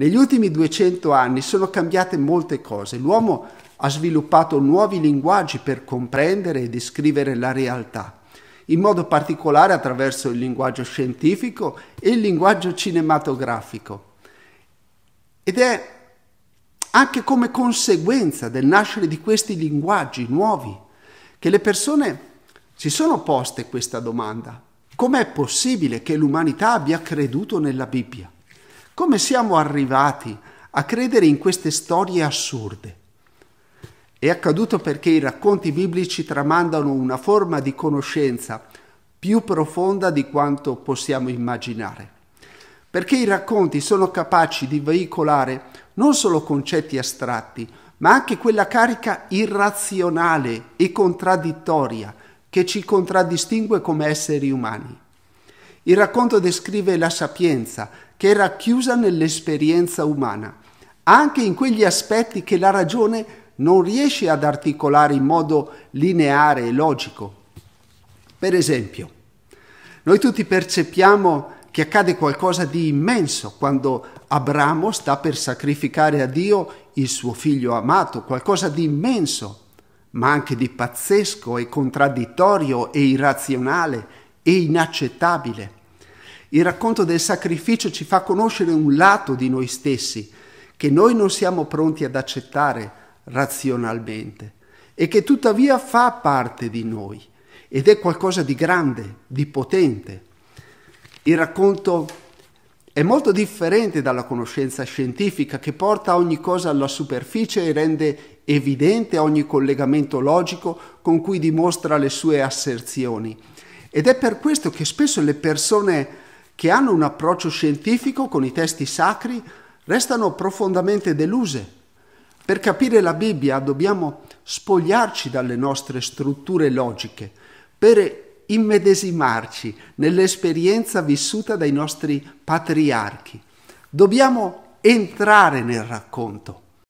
Negli ultimi 200 anni sono cambiate molte cose. L'uomo ha sviluppato nuovi linguaggi per comprendere e descrivere la realtà, in modo particolare attraverso il linguaggio scientifico e il linguaggio cinematografico. Ed è anche come conseguenza del nascere di questi linguaggi nuovi che le persone si sono poste questa domanda. Com'è possibile che l'umanità abbia creduto nella Bibbia? Come siamo arrivati a credere in queste storie assurde? È accaduto perché i racconti biblici tramandano una forma di conoscenza più profonda di quanto possiamo immaginare. Perché i racconti sono capaci di veicolare non solo concetti astratti, ma anche quella carica irrazionale e contraddittoria che ci contraddistingue come esseri umani. Il racconto descrive la sapienza che è racchiusa nell'esperienza umana, anche in quegli aspetti che la ragione non riesce ad articolare in modo lineare e logico. Per esempio, noi tutti percepiamo che accade qualcosa di immenso quando Abramo sta per sacrificare a Dio il suo figlio amato, qualcosa di immenso, ma anche di pazzesco e contraddittorio e irrazionale e inaccettabile. Il racconto del sacrificio ci fa conoscere un lato di noi stessi che noi non siamo pronti ad accettare razionalmente e che tuttavia fa parte di noi ed è qualcosa di grande, di potente. Il racconto è molto differente dalla conoscenza scientifica che porta ogni cosa alla superficie e rende evidente ogni collegamento logico con cui dimostra le sue asserzioni. Ed è per questo che spesso le persone che hanno un approccio scientifico con i testi sacri restano profondamente deluse. Per capire la Bibbia dobbiamo spogliarci dalle nostre strutture logiche per immedesimarci nell'esperienza vissuta dai nostri patriarchi. Dobbiamo entrare nel racconto